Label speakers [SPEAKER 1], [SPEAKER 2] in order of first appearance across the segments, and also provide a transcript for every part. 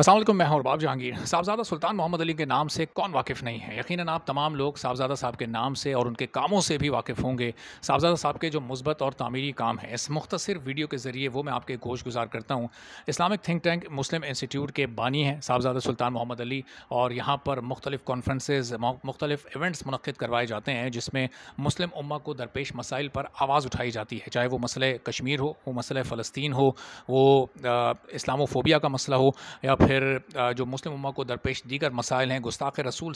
[SPEAKER 1] असल मैं अरबाब जहांगीर साहबजादा सुल्तान मोहम्मद अली के नाम से कौन वाकिफ़ नहीं है यकीन आप तमाम लोग साहबजादा साहब के नाम से और उनके कामों से भी वाकिफ़ होंगे साहबजादा साहब के जो मुस्बत और तमीरी काम है इस मुख्तर वीडियो के ज़रिए वो मैं आपके गोश गुजार करता हूँ Islamic think tank Muslim institute के बानी हैं साहबजादा सुल्तान मोहम्मद अली और यहाँ पर मुख्तलिफ कॉन्फ्रेंसेज मुख्तलिफ इवेंट्स मनद करवाए जाते हैं जिसमें मुस्लिम उम्मा को दरपेश मसाइल पर आवाज़ उठाई जाती है चाहे वो मसले कश्मीर हो वो मसले फ़लस्तीन हो वो इस्लामोफोबिया का मसला हो या फिर जो मुस्लिम उमा को दरपेश दीगर मसाइल हैं गुस्ताख रसूल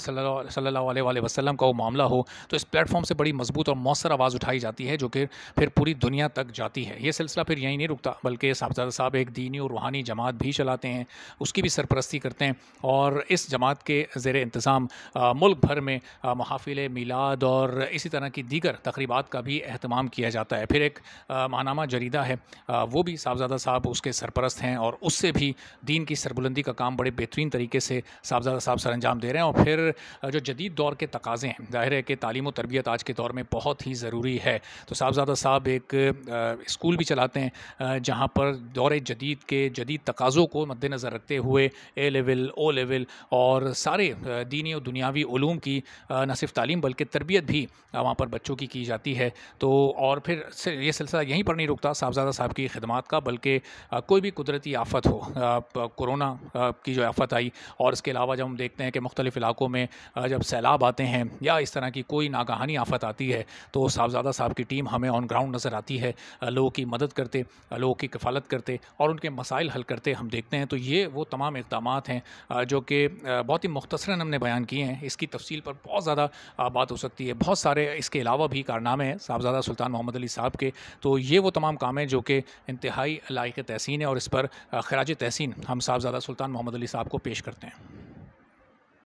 [SPEAKER 1] सल्ला वसलम का वो मामला हो तो इस प्लेटफॉर्म से बड़ी मजबूत और मौसर आवाज़ उठाई जाती है जो कि फिर पूरी दुनिया तक जाती है ये सिलसिला फिर यहीं नहीं रुकता बल्कि साहबजादा साहब एक दीनी और रूहानी जमात भी चलाते हैं उसकी भी सरपरस्ती करते हैं और इस जमात के ज़ेर इंतज़ाम मुल्क भर में महाफिल मीलाद और इसी तरह की दीगर तकरीबा का भी अहतमाम किया जाता है फिर एक मानामा जरीदा है वो भी साहबजादा साहब उसके सरपरस्त हैं और उससे भी दीन की सरबुलंदी राजनीति का काम बड़े बेहतरीन तरीके से साहबजादा साहब सर अंजाम दे रहे हैं और फिर जो जदीद दौर के तकाजे हैं ज़ाहिर है कि तालीम और तरबियत आज के दौर में बहुत ही ज़रूरी है तो साहबजादा साहब एक स्कूल भी चलाते हैं जहाँ पर दौर जदीद के जदीद तकाज़ों को मद्दनज़र रखते हुए ए लेवल ओ लेवल और सारे दीनी और दुनियावी ूम की न सिर्फ तालीम बल्कि तरबियत भी वहाँ पर बच्चों की की जाती है तो और फिर ये सिलसिला यहीं पर नहीं रुकता साहबजादा साहब की खदमात का बल्कि कोई भी कुदरती आफत हो कोरोना की जो आफत आई और इसके अलावा जब हम देखते हैं कि मुख्तलिफ़ इलाक़ों में जब सैलाब आते हैं या इस तरह की कोई नागहानी आफत आती है तो साहबजादा साहब की टीम हमें ऑन ग्राउंड नज़र आती है लोगों की मदद करते लोगों की कफालत करते और उनके मसाइल हल करते हम देखते हैं तो ये वो तमाम इकदाम हैं जो कि बहुत ही मुख्तसरा हमने बयान किए हैं इसकी तफसील पर बहुत ज़्यादा बात हो सकती है बहुत सारे इसके अलावा भी कारनामे हैं साहबजादा सुल्तान मोहम्मद अली साहब के तो ये वो तमाम काम हैं जो कि इंतहाई लाइक तहसीन है और इस पर खराज तहसीन हम साहबजादा सुल्तान सुल्तान मोहम्मद अली साहब को पेश करते हैं